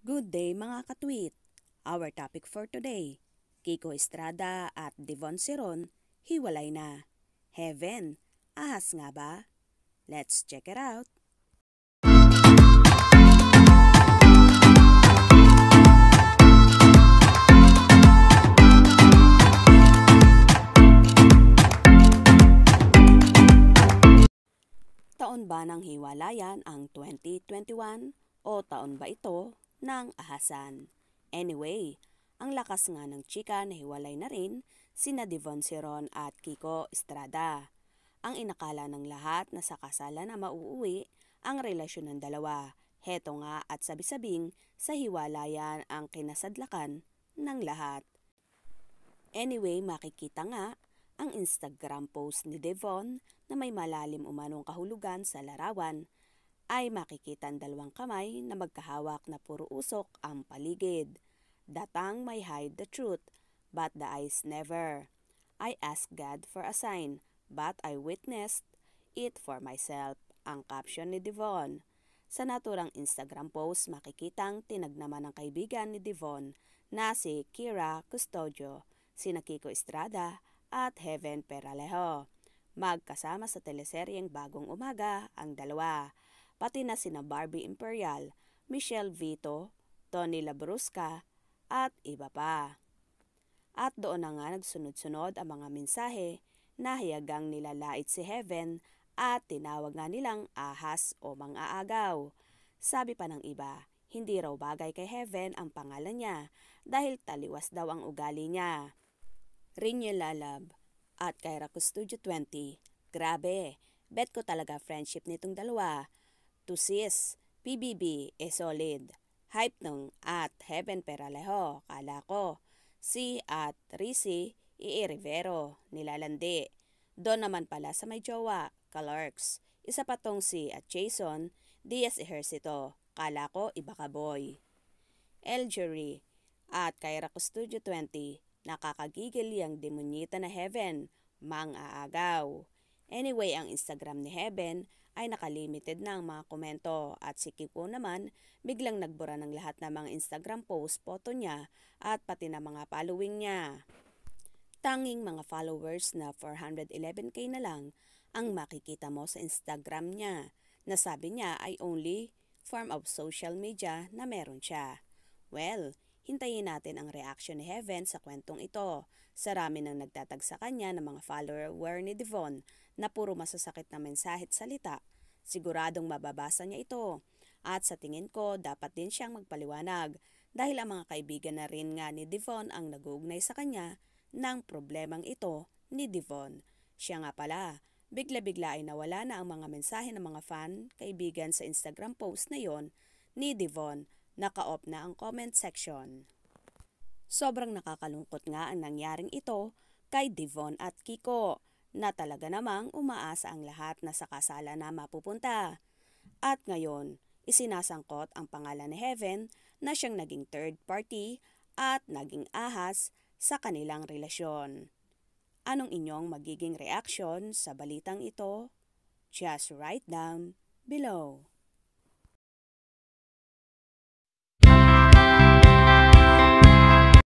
Good day mga katweet! Our topic for today, Kiko Estrada at Devon Siron, hiwalay na. Heaven, ahas nga ba? Let's check it out! Taon ba ng hiwalayan ang 2021 o taon ba ito ng ahasan. Anyway, ang lakas nga ng chika na hiwalay na rin sina Devon Siron at Kiko Estrada. Ang inakala ng lahat na sa kasalan na mauuwi ang relasyon ng dalawa. Heto nga at sabi-sabing sa hiwalayan ang kinasadlakan ng lahat. Anyway, makikita nga ang Instagram post ni Devon na may malalim umanong kahulugan sa larawan ay makikita ang dalawang kamay na magkahawak na puro usok ang paligid. Datang may hide the truth, but the eyes never. I ask God for a sign, but I witnessed it for myself, ang caption ni Devon. Sa naturang Instagram post, makikitang tinagnaman ng kaibigan ni Devon na si Kira Custodio, si Kiko Estrada at Heaven Peralejo. Magkasama sa teleseryeng Bagong Umaga ang dalawa pati na sina Barbie Imperial, Michelle Vito, Tony Labrusca, at iba pa. At doon na nga nagsunod-sunod ang mga mensahe na hayagang nilalait si Heaven at tinawag nga nilang ahas o mang-aagaw. Sabi pa ng iba, hindi raw bagay kay Heaven ang pangalan niya dahil taliwas daw ang ugali niya. Rinyo Lalab at Kaira Raku Studio 20, grabe, bet ko talaga friendship nitong dalawa sis, PBB, e solid. Hype nung at Heaven Peralejo, kala ko. Si at Risi, E. Rivero, nilalandi. Doon naman pala sa may jowa, Calarks. Isa pa tong si at Jason, Diaz Ejercito, kala ko iba ka boy. Eljury, at kay Rako Studio 20, nakakagigil yung demonyita na Heaven, mang aagaw. Anyway, ang Instagram ni Heaven ay nakalimited na ang mga komento at si Kiko naman biglang nagbura ng lahat ng mga Instagram post, photo niya at pati na mga following niya. Tanging mga followers na 411k na lang ang makikita mo sa Instagram niya na sabi niya ay only form of social media na meron siya. Well, Hintayin natin ang reaction ni Heaven sa kwentong ito. Sarami nang nagtatag sa kanya ng mga follower ni Devon na puro masasakit na mensahe at salita. Siguradong mababasa niya ito. At sa tingin ko, dapat din siyang magpaliwanag dahil ang mga kaibigan na rin nga ni Devon ang naguugnay sa kanya ng problemang ito ni Devon. Siya nga pala, bigla-bigla ay nawala na ang mga mensahe ng mga fan, kaibigan sa Instagram post na yon ni Devon naka-off na ang comment section. Sobrang nakakalungkot nga ang nangyaring ito kay Devon at Kiko na talaga namang umaasa ang lahat na sa kasala na mapupunta. At ngayon, isinasangkot ang pangalan ni Heaven na siyang naging third party at naging ahas sa kanilang relasyon. Anong inyong magiging reaksyon sa balitang ito? Just write down below.